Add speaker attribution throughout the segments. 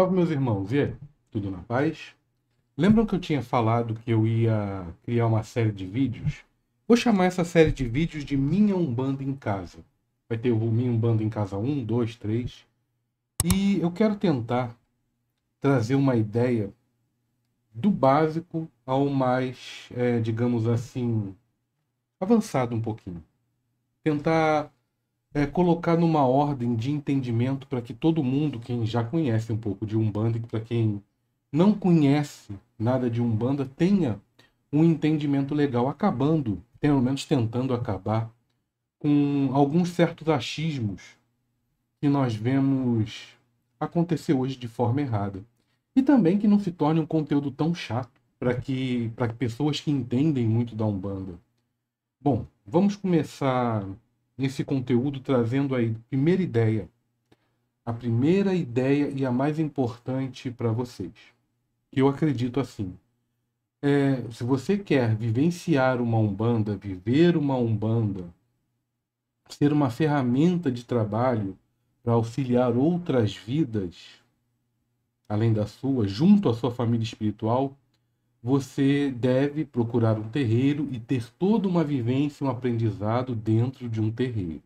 Speaker 1: Salve, meus irmãos. E aí? Tudo na paz? Lembram que eu tinha falado que eu ia criar uma série de vídeos? Vou chamar essa série de vídeos de Minha Umbanda em Casa. Vai ter o Minha Umbanda em Casa 1, 2, 3. E eu quero tentar trazer uma ideia do básico ao mais, é, digamos assim, avançado um pouquinho. Tentar é, colocar numa ordem de entendimento para que todo mundo, quem já conhece um pouco de Umbanda e para quem não conhece nada de Umbanda, tenha um entendimento legal, acabando, pelo menos tentando acabar, com alguns certos achismos que nós vemos acontecer hoje de forma errada. E também que não se torne um conteúdo tão chato para que para pessoas que entendem muito da Umbanda. Bom, vamos começar esse conteúdo trazendo aí a primeira ideia. A primeira ideia e a mais importante para vocês. Eu acredito assim. É, se você quer vivenciar uma Umbanda, viver uma Umbanda, ser uma ferramenta de trabalho para auxiliar outras vidas, além da sua, junto à sua família espiritual, você deve procurar um terreiro e ter toda uma vivência, um aprendizado dentro de um terreiro.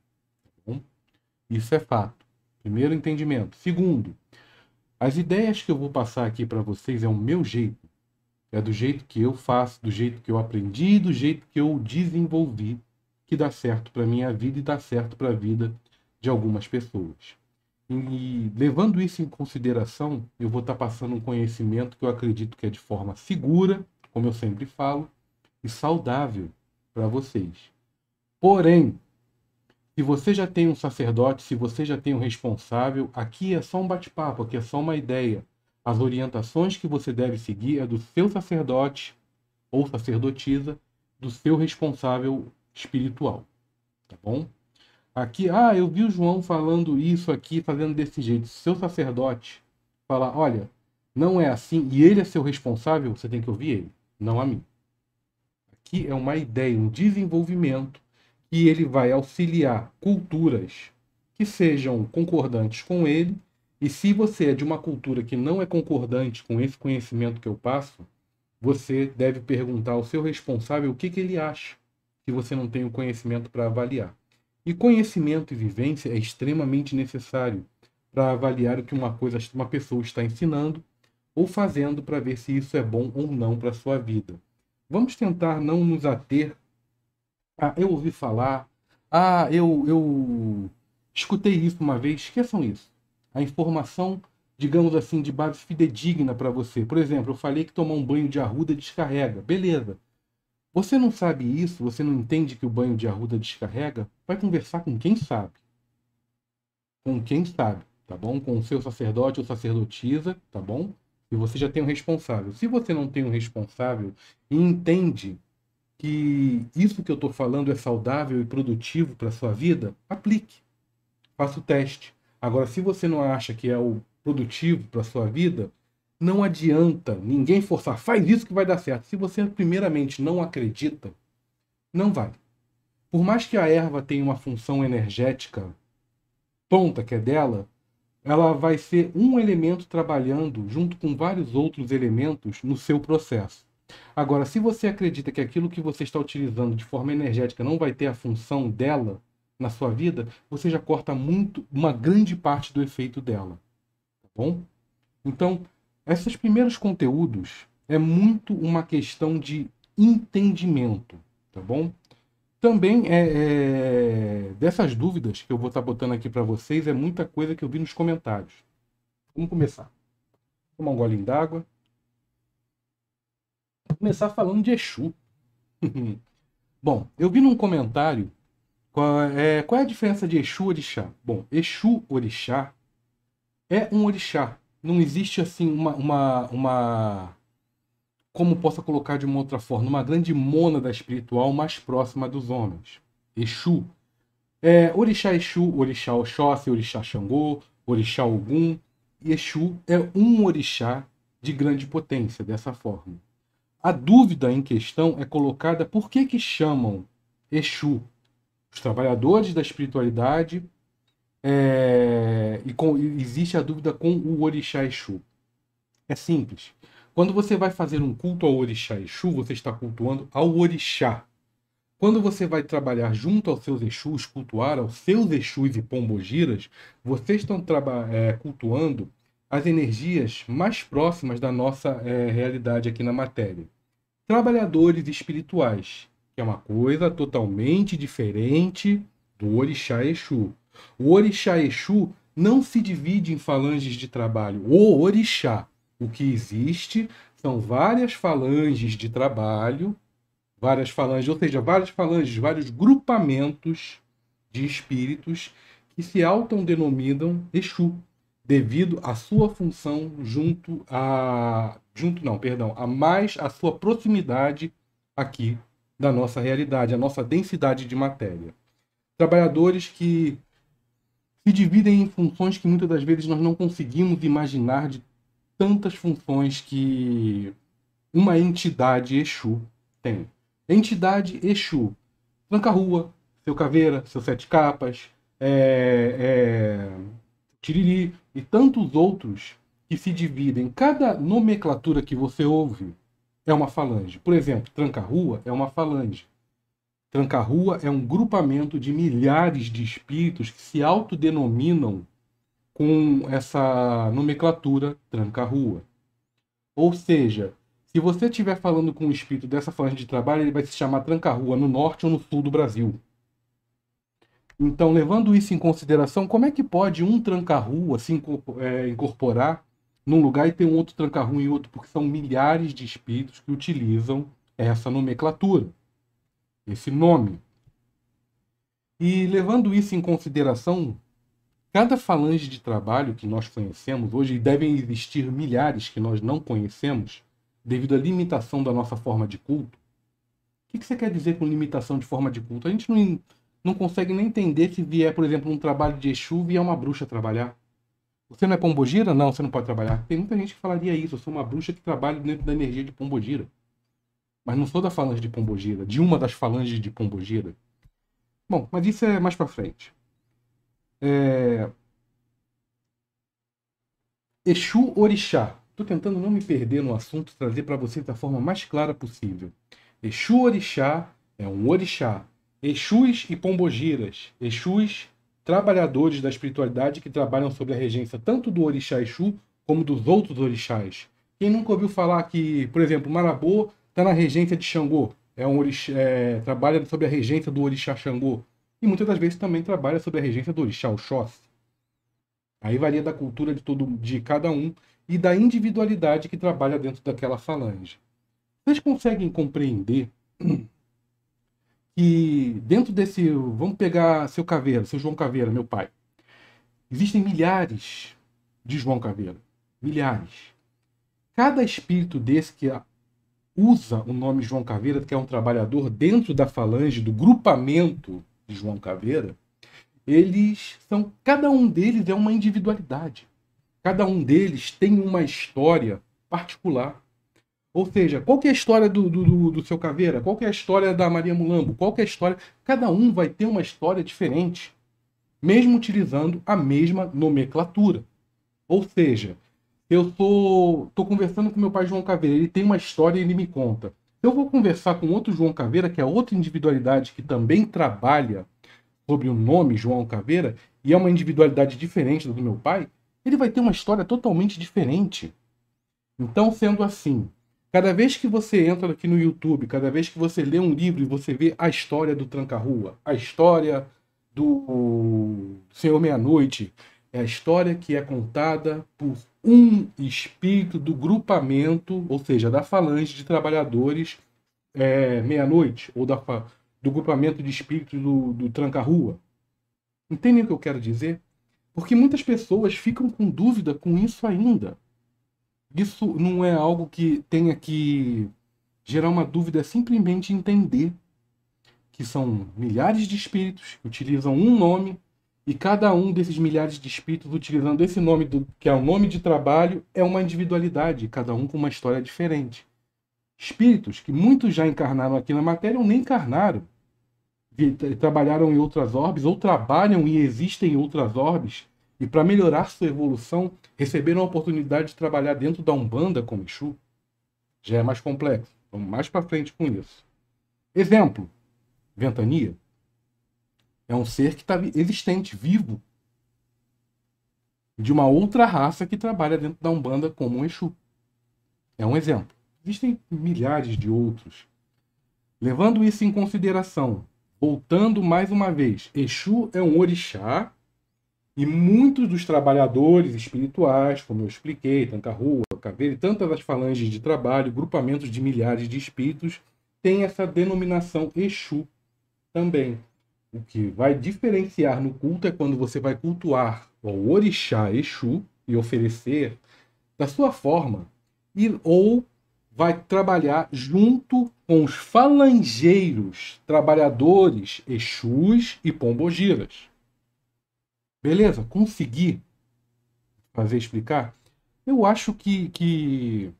Speaker 1: Tá Isso é fato. Primeiro entendimento. Segundo, as ideias que eu vou passar aqui para vocês é o meu jeito. É do jeito que eu faço, do jeito que eu aprendi, do jeito que eu desenvolvi, que dá certo para minha vida e dá certo para a vida de algumas pessoas. E levando isso em consideração, eu vou estar passando um conhecimento que eu acredito que é de forma segura, como eu sempre falo, e saudável para vocês. Porém, se você já tem um sacerdote, se você já tem um responsável, aqui é só um bate-papo, aqui é só uma ideia. As orientações que você deve seguir é do seu sacerdote ou sacerdotisa, do seu responsável espiritual. Tá bom? Aqui, ah, eu vi o João falando isso aqui, fazendo desse jeito. Seu sacerdote falar, olha, não é assim, e ele é seu responsável, você tem que ouvir ele, não a mim. Aqui é uma ideia, um desenvolvimento e ele vai auxiliar culturas que sejam concordantes com ele. E se você é de uma cultura que não é concordante com esse conhecimento que eu passo, você deve perguntar ao seu responsável o que, que ele acha, se você não tem o conhecimento para avaliar. E conhecimento e vivência é extremamente necessário para avaliar o que uma coisa, uma pessoa está ensinando ou fazendo para ver se isso é bom ou não para a sua vida. Vamos tentar não nos ater a eu ouvi falar, ah, eu, eu escutei isso uma vez, esqueçam isso. A informação, digamos assim, de base fidedigna para você. Por exemplo, eu falei que tomar um banho de arruda descarrega. Beleza. Você não sabe isso, você não entende que o banho de arruda descarrega? Vai conversar com quem sabe. Com quem sabe, tá bom? Com o seu sacerdote ou sacerdotisa, tá bom? E você já tem um responsável. Se você não tem um responsável e entende que isso que eu estou falando é saudável e produtivo para sua vida, aplique. Faça o teste. Agora, se você não acha que é o produtivo para sua vida, não adianta ninguém forçar. Faz isso que vai dar certo. Se você, primeiramente, não acredita, não vai. Por mais que a erva tenha uma função energética ponta, que é dela, ela vai ser um elemento trabalhando junto com vários outros elementos no seu processo. Agora, se você acredita que aquilo que você está utilizando de forma energética não vai ter a função dela na sua vida, você já corta muito uma grande parte do efeito dela, tá bom? Então, esses primeiros conteúdos é muito uma questão de entendimento, tá bom? Também é, é dessas dúvidas que eu vou estar tá botando aqui para vocês é muita coisa que eu vi nos comentários. Vamos começar. Vou tomar um golinho d'água. Vou começar falando de Exu. Bom, eu vi num comentário qual é, qual é a diferença de Exu e Orixá. Bom, Exu Orixá é um orixá, não existe assim uma, uma, uma como possa colocar de uma outra forma, uma grande mônada espiritual mais próxima dos homens. Exu. É, orixá Exu, Orixá Oxóssi, Orixá Xangô, Orixá Ogum. E Exu é um orixá de grande potência, dessa forma. A dúvida em questão é colocada por que, que chamam Exu, os trabalhadores da espiritualidade, é, e, com, existe a dúvida com o Orixá Exu. É simples. Quando você vai fazer um culto ao Orixá Exu, você está cultuando ao Orixá. Quando você vai trabalhar junto aos seus Exus, cultuar aos seus Exus e Pombogiras, vocês estão é, cultuando as energias mais próximas da nossa é, realidade aqui na matéria. Trabalhadores espirituais, que é uma coisa totalmente diferente do Orixá Exu. O orixá Exu não se divide em falanges de trabalho. O orixá, o que existe são várias falanges de trabalho, várias falanges, ou seja, várias falanges, vários grupamentos de espíritos que se autodenominam Exu, devido à sua função junto a junto não, perdão, a mais a sua proximidade aqui da nossa realidade, a nossa densidade de matéria. Trabalhadores que se dividem em funções que muitas das vezes nós não conseguimos imaginar de tantas funções que uma entidade Exu tem. Entidade Exu. Tranca Rua, Seu Caveira, Seu Sete Capas, é, é, Tiriri e tantos outros que se dividem. Cada nomenclatura que você ouve é uma falange. Por exemplo, Tranca Rua é uma falange. Tranca-rua é um grupamento de milhares de espíritos que se autodenominam com essa nomenclatura tranca-rua. Ou seja, se você estiver falando com um espírito dessa faixa de trabalho, ele vai se chamar tranca-rua no norte ou no sul do Brasil. Então, levando isso em consideração, como é que pode um tranca-rua se é, incorporar num lugar e ter um outro tranca-rua em outro? Porque são milhares de espíritos que utilizam essa nomenclatura esse nome. E levando isso em consideração, cada falange de trabalho que nós conhecemos hoje, e devem existir milhares que nós não conhecemos, devido à limitação da nossa forma de culto. O que você quer dizer com limitação de forma de culto? A gente não, não consegue nem entender se vier, por exemplo, um trabalho de Exu e é uma bruxa trabalhar. Você não é pombogira? Não, você não pode trabalhar. Tem muita gente que falaria isso. Eu sou uma bruxa que trabalha dentro da energia de pombogira. Mas não sou da falange de Pombogira, de uma das falanges de Pombogira. Bom, mas isso é mais para frente. É... Exu Orixá. Estou tentando não me perder no assunto, trazer para vocês da forma mais clara possível. Exu Orixá é um orixá. Exus e pombogiras. Exus, trabalhadores da espiritualidade que trabalham sobre a regência tanto do orixá Exu como dos outros orixás. Quem nunca ouviu falar que, por exemplo, Marabô está na regência de Xangô, é um é, trabalha sobre a regência do orixá Xangô, e muitas das vezes também trabalha sobre a regência do orixá Oxóssi. Aí varia da cultura de, todo, de cada um e da individualidade que trabalha dentro daquela falange. Vocês conseguem compreender que dentro desse, vamos pegar seu Caveira, seu João Caveira, meu pai, existem milhares de João Caveira, milhares. Cada espírito desse que usa o nome João Caveira, que é um trabalhador dentro da falange, do grupamento de João Caveira, eles são. Cada um deles é uma individualidade. Cada um deles tem uma história particular. Ou seja, qual que é a história do, do, do seu Caveira? Qual que é a história da Maria Mulambo? Qual que é a história. Cada um vai ter uma história diferente, mesmo utilizando a mesma nomenclatura. Ou seja, eu tô, tô conversando com meu pai João Caveira, ele tem uma história e ele me conta. Eu vou conversar com outro João Caveira, que é outra individualidade que também trabalha sobre o nome João Caveira, e é uma individualidade diferente do meu pai, ele vai ter uma história totalmente diferente. Então, sendo assim, cada vez que você entra aqui no YouTube, cada vez que você lê um livro e você vê a história do Tranca-Rua, a história do Senhor Meia-Noite, é a história que é contada por um espírito do grupamento, ou seja, da falange de trabalhadores é, meia-noite, ou da, do grupamento de espíritos do, do tranca-rua. Entendem o que eu quero dizer? Porque muitas pessoas ficam com dúvida com isso ainda. Isso não é algo que tenha que gerar uma dúvida, é simplesmente entender que são milhares de espíritos que utilizam um nome e cada um desses milhares de espíritos, utilizando esse nome, do, que é o nome de trabalho, é uma individualidade, cada um com uma história diferente. Espíritos que muitos já encarnaram aqui na matéria ou nem encarnaram. Trabalharam em outras orbes, ou trabalham e existem em outras orbes, e para melhorar sua evolução, receberam a oportunidade de trabalhar dentro da Umbanda o Exu. Já é mais complexo. Vamos mais para frente com isso. Exemplo: Ventania. É um ser que está existente, vivo. De uma outra raça que trabalha dentro da Umbanda como um Exu. É um exemplo. Existem milhares de outros. Levando isso em consideração, voltando mais uma vez, Exu é um orixá e muitos dos trabalhadores espirituais, como eu expliquei, tanta rua, caveira e tantas as falanges de trabalho, grupamentos de milhares de espíritos, têm essa denominação Exu também. O que vai diferenciar no culto é quando você vai cultuar o orixá Exu e oferecer da sua forma, e, ou vai trabalhar junto com os falangeiros, trabalhadores Exus e pombogiras. Beleza? Consegui fazer explicar? Eu acho que, que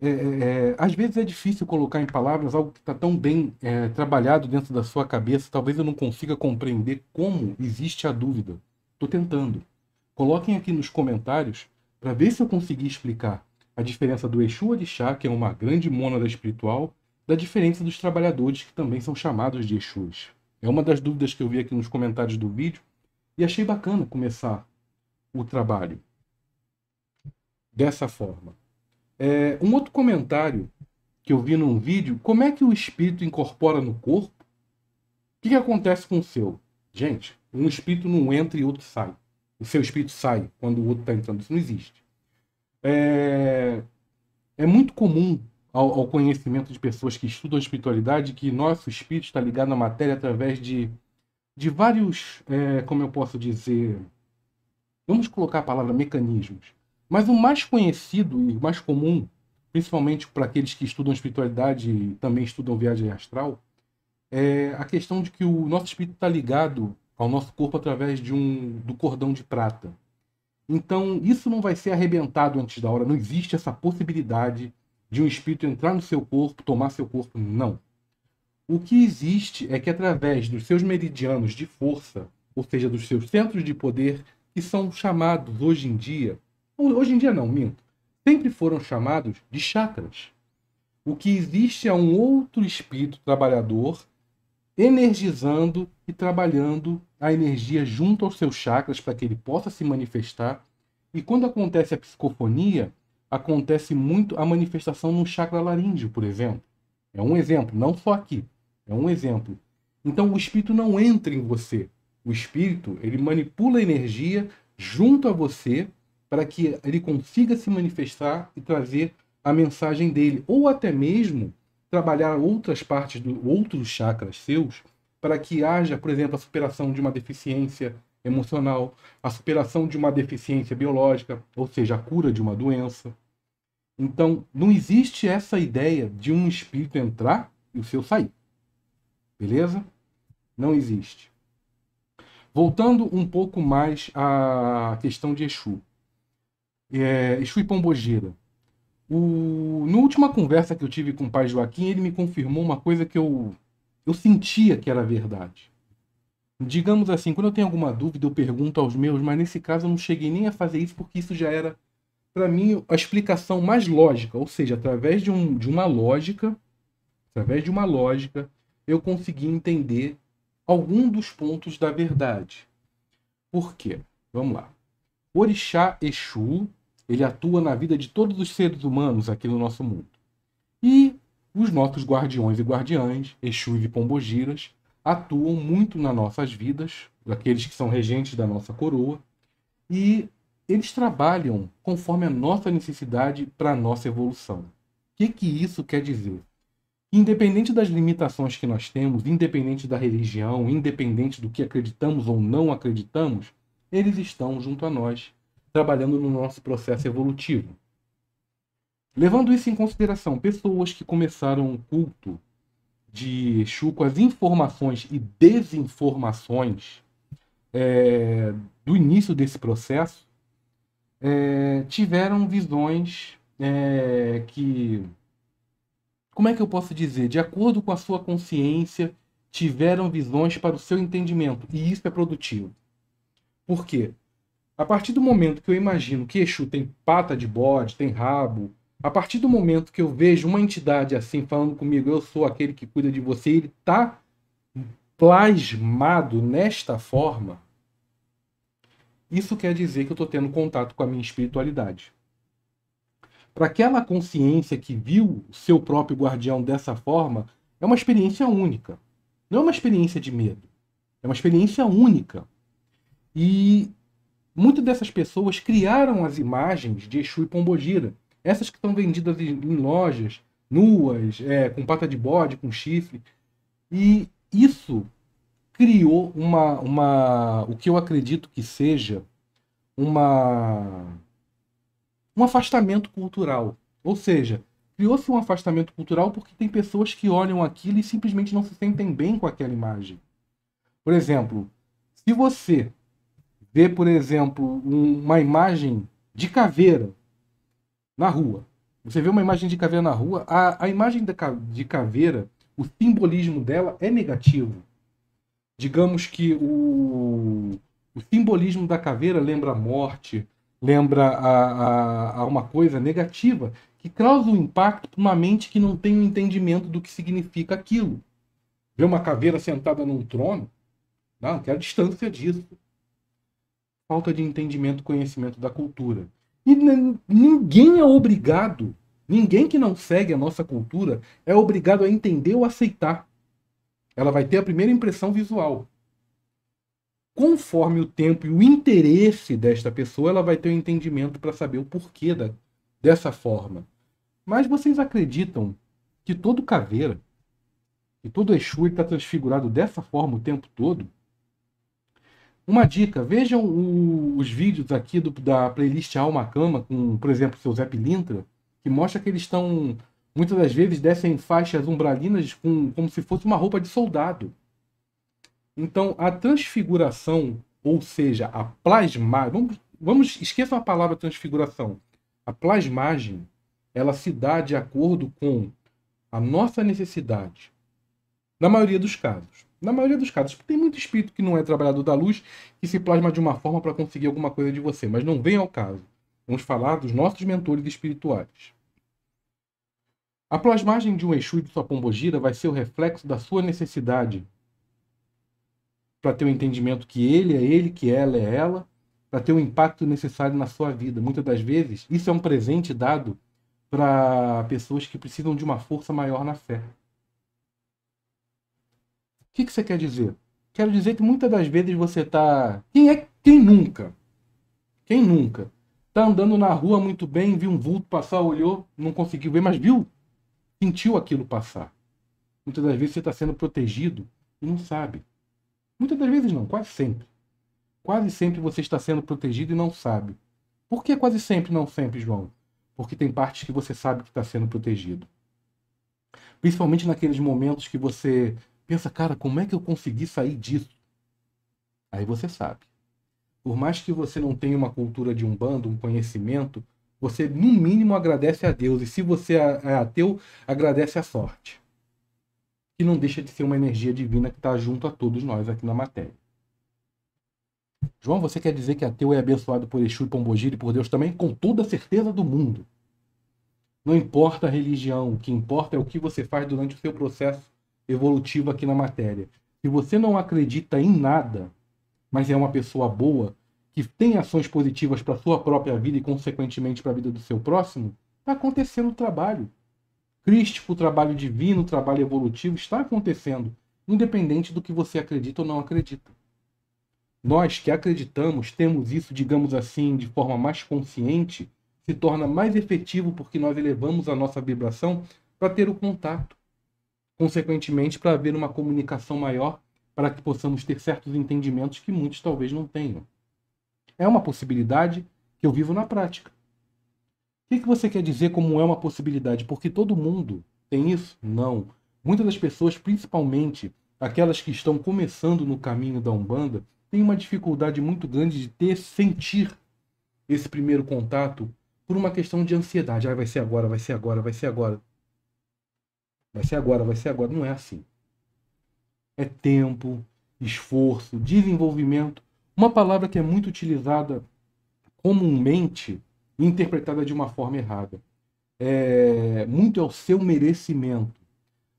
Speaker 1: é, é, é, às vezes é difícil colocar em palavras algo que está tão bem é, trabalhado dentro da sua cabeça. Talvez eu não consiga compreender como existe a dúvida. Estou tentando. Coloquem aqui nos comentários para ver se eu consegui explicar a diferença do Exu Orixá, que é uma grande mônada espiritual, da diferença dos trabalhadores que também são chamados de Exus. É uma das dúvidas que eu vi aqui nos comentários do vídeo e achei bacana começar o trabalho dessa forma. É, um outro comentário que eu vi num vídeo, como é que o espírito incorpora no corpo? O que, que acontece com o seu? Gente, um espírito não entra e outro sai. O seu espírito sai quando o outro está entrando. Isso não existe. É, é muito comum ao, ao, conhecimento de pessoas que estudam a espiritualidade que nosso espírito está ligado à matéria através de, de vários, é, como eu posso dizer, vamos colocar a palavra mecanismos. Mas o mais conhecido e mais comum, principalmente para aqueles que estudam espiritualidade e também estudam viagem astral, é a questão de que o nosso espírito está ligado ao nosso corpo através de um do cordão de prata. Então, isso não vai ser arrebentado antes da hora, não existe essa possibilidade de um espírito entrar no seu corpo, tomar seu corpo, não. O que existe é que através dos seus meridianos de força, ou seja, dos seus centros de poder, que são chamados hoje em dia Hoje em dia não, minto. Sempre foram chamados de chakras. O que existe é um outro espírito trabalhador energizando e trabalhando a energia junto aos seus chakras para que ele possa se manifestar. E quando acontece a psicofonia, acontece muito a manifestação no chakra laríngeo, por exemplo. É um exemplo, não só aqui. É um exemplo. Então o espírito não entra em você. O espírito, ele manipula a energia junto a você para que ele consiga se manifestar e trazer a mensagem dele, ou até mesmo trabalhar outras partes do outros chakras seus para que haja, por exemplo, a superação de uma deficiência emocional, a superação de uma deficiência biológica, ou seja, a cura de uma doença. Então, não existe essa ideia de um espírito entrar e o seu sair. Beleza? Não existe. Voltando um pouco mais à questão de Exu é, Exu Pombogira. O, na última conversa que eu tive com o pai Joaquim, ele me confirmou uma coisa que eu, eu sentia que era verdade. Digamos assim, quando eu tenho alguma dúvida, eu pergunto aos meus, mas nesse caso eu não cheguei nem a fazer isso porque isso já era, para mim, a explicação mais lógica. Ou seja, através de, um, de uma lógica, através de uma lógica, eu consegui entender algum dos pontos da verdade. Por quê? Vamos lá. Orixá Exu ele atua na vida de todos os seres humanos aqui no nosso mundo. E os nossos guardiões e guardiães, Exus e Pombogiras, atuam muito nas nossas vidas, aqueles que são regentes da nossa coroa, e eles trabalham conforme a nossa necessidade para a nossa evolução. O que, que isso quer dizer? Independente das limitações que nós temos, independente da religião, independente do que acreditamos ou não acreditamos, eles estão junto a nós trabalhando no nosso processo evolutivo. Levando isso em consideração, pessoas que começaram o culto de Exu com as informações e desinformações é, do início desse processo é, tiveram visões é, que, como é que eu posso dizer, de acordo com a sua consciência, tiveram visões para o seu entendimento e isso é produtivo. Por quê? A partir do momento que eu imagino que Exu tem pata de bode, tem rabo, a partir do momento que eu vejo uma entidade assim falando comigo, eu sou aquele que cuida de você, ele está plasmado nesta forma, isso quer dizer que eu estou tendo contato com a minha espiritualidade. Para aquela consciência que viu o seu próprio guardião dessa forma, é uma experiência única. Não é uma experiência de medo. É uma experiência única. E Muitas dessas pessoas criaram as imagens de Exu e Pombogira. Essas que estão vendidas em lojas, nuas, é, com pata de bode, com chifre. E isso criou uma, uma o que eu acredito que seja uma um afastamento cultural. Ou seja, criou-se um afastamento cultural porque tem pessoas que olham aquilo e simplesmente não se sentem bem com aquela imagem. Por exemplo, se você vê, por exemplo, uma imagem de caveira na rua, você vê uma imagem de caveira na rua, a, a imagem de caveira, o simbolismo dela é negativo. Digamos que o, o simbolismo da caveira lembra a morte, lembra a, a, a uma coisa negativa que causa um impacto para uma mente que não tem o um entendimento do que significa aquilo. Ver uma caveira sentada num trono, não, Que a distância disso falta de entendimento, conhecimento da cultura. E ninguém é obrigado, ninguém que não segue a nossa cultura é obrigado a entender ou aceitar. Ela vai ter a primeira impressão visual. Conforme o tempo e o interesse desta pessoa, ela vai ter o um entendimento para saber o porquê da, dessa forma. Mas vocês acreditam que todo caveira, que todo Exu está transfigurado dessa forma o tempo todo? Uma dica, vejam o, os vídeos aqui do, da playlist Alma Cama, com, por exemplo, o seu Zé Pilintra, que mostra que eles estão, muitas das vezes, descem faixas umbralinas com, como se fosse uma roupa de soldado. Então, a transfiguração, ou seja, a plasmagem, vamos, vamos esqueçam a palavra transfiguração. A plasmagem, ela se dá de acordo com a nossa necessidade, na maioria dos casos. Na maioria dos casos, tem muito espírito que não é trabalhador da luz que se plasma de uma forma para conseguir alguma coisa de você, mas não vem ao caso. Vamos falar dos nossos mentores espirituais. A plasmagem de um Exu e de sua pombogira vai ser o reflexo da sua necessidade para ter o um entendimento que ele é ele, que ela é ela, para ter o um impacto necessário na sua vida. Muitas das vezes, isso é um presente dado para pessoas que precisam de uma força maior na fé que, que você quer dizer? Quero dizer que muitas das vezes você está. Quem é. Quem nunca? Quem nunca? Tá andando na rua muito bem, viu um vulto passar, olhou, não conseguiu ver, mas viu? Sentiu aquilo passar. Muitas das vezes você está sendo protegido e não sabe. Muitas das vezes não, quase sempre. Quase sempre você está sendo protegido e não sabe. Por que quase sempre não sempre, João? Porque tem partes que você sabe que está sendo protegido. Principalmente naqueles momentos que você Pensa, cara, como é que eu consegui sair disso? Aí você sabe. Por mais que você não tenha uma cultura de um bando, um conhecimento, você no mínimo agradece a Deus. E se você é, é ateu, agradece a sorte. Que não deixa de ser uma energia divina que está junto a todos nós aqui na matéria. João, você quer dizer que ateu é abençoado por Exu e Pombogira e por Deus também? Com toda a certeza do mundo. Não importa a religião, o que importa é o que você faz durante o seu processo evolutivo aqui na matéria. Se você não acredita em nada, mas é uma pessoa boa, que tem ações positivas para sua própria vida e, consequentemente, para a vida do seu próximo, está acontecendo o trabalho. Crístico, trabalho divino, o trabalho evolutivo, está acontecendo, independente do que você acredita ou não acredita. Nós que acreditamos, temos isso, digamos assim, de forma mais consciente, se torna mais efetivo porque nós elevamos a nossa vibração para ter o contato consequentemente, para haver uma comunicação maior, para que possamos ter certos entendimentos que muitos talvez não tenham. É uma possibilidade que eu vivo na prática. O que, que você quer dizer como é uma possibilidade? Porque todo mundo tem isso? Não. Muitas das pessoas, principalmente aquelas que estão começando no caminho da Umbanda, têm uma dificuldade muito grande de ter, sentir esse primeiro contato por uma questão de ansiedade. Ah, vai ser agora, vai ser agora, vai ser agora. Vai ser agora, vai ser agora. Não é assim. É tempo, esforço, desenvolvimento. Uma palavra que é muito utilizada comumente e interpretada de uma forma errada. É, muito é o seu merecimento.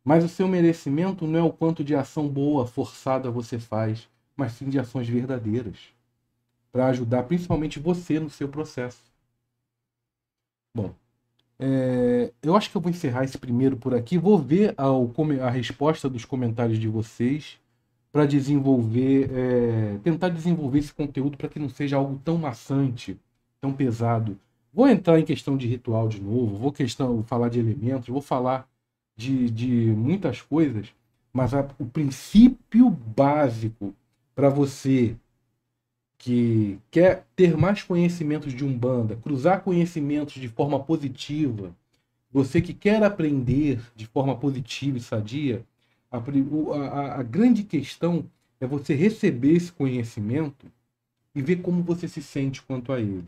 Speaker 1: Mas o seu merecimento não é o quanto de ação boa, forçada você faz, mas sim de ações verdadeiras para ajudar principalmente você no seu processo. Bom, é, eu acho que eu vou encerrar esse primeiro por aqui. Vou ver a resposta dos comentários de vocês para desenvolver, é, tentar desenvolver esse conteúdo para que não seja algo tão maçante, tão pesado. Vou entrar em questão de ritual de novo, vou questão, falar de elementos, vou falar de, de muitas coisas, mas a, o princípio básico para você que quer ter mais conhecimentos de Umbanda, cruzar conhecimentos de forma positiva, você que quer aprender de forma positiva e sadia, a, a, a grande questão é você receber esse conhecimento e ver como você se sente quanto a ele.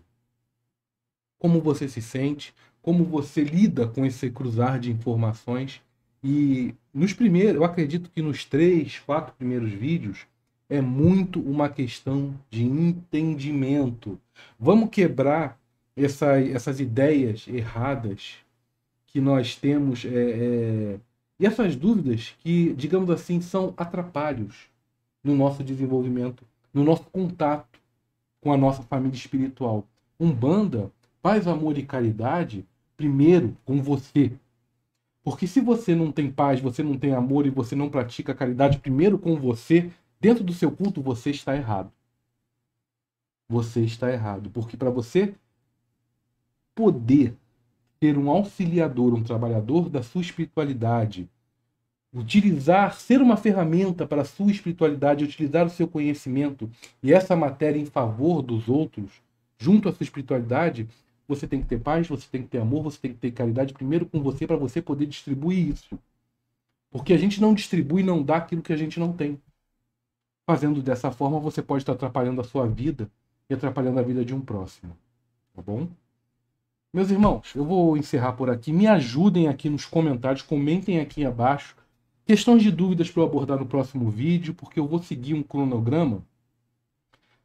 Speaker 1: Como você se sente, como você lida com esse cruzar de informações. E nos primeiros, eu acredito que nos três, quatro primeiros vídeos, é muito uma questão de entendimento. Vamos quebrar essa, essas ideias erradas que nós temos é, é, e essas dúvidas que, digamos assim, são atrapalhos no nosso desenvolvimento, no nosso contato com a nossa família espiritual. Umbanda, faz amor e caridade, primeiro com você. Porque se você não tem paz, você não tem amor e você não pratica caridade primeiro com você, Dentro do seu culto você está errado. Você está errado, porque para você poder ter um auxiliador, um trabalhador da sua espiritualidade, utilizar, ser uma ferramenta para a sua espiritualidade, utilizar o seu conhecimento e essa matéria em favor dos outros, junto à sua espiritualidade, você tem que ter paz, você tem que ter amor, você tem que ter caridade primeiro com você para você poder distribuir isso. Porque a gente não distribui, não dá aquilo que a gente não tem. Fazendo dessa forma, você pode estar atrapalhando a sua vida e atrapalhando a vida de um próximo. Tá bom? Meus irmãos, eu vou encerrar por aqui. Me ajudem aqui nos comentários, comentem aqui abaixo. Questões de dúvidas para eu abordar no próximo vídeo, porque eu vou seguir um cronograma.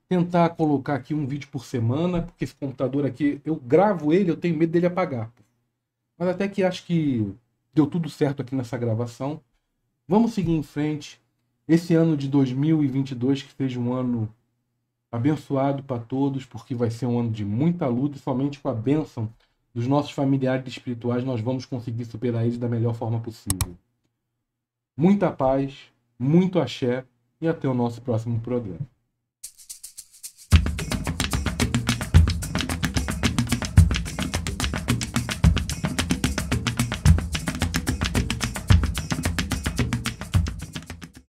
Speaker 1: Tentar colocar aqui um vídeo por semana, porque esse computador aqui, eu gravo ele, eu tenho medo dele apagar. Mas até que acho que deu tudo certo aqui nessa gravação. Vamos seguir em frente. Esse ano de 2022 que seja um ano abençoado para todos, porque vai ser um ano de muita luta e somente com a bênção dos nossos familiares espirituais nós vamos conseguir superar eles da melhor forma possível. Muita paz, muito axé e até o nosso próximo programa.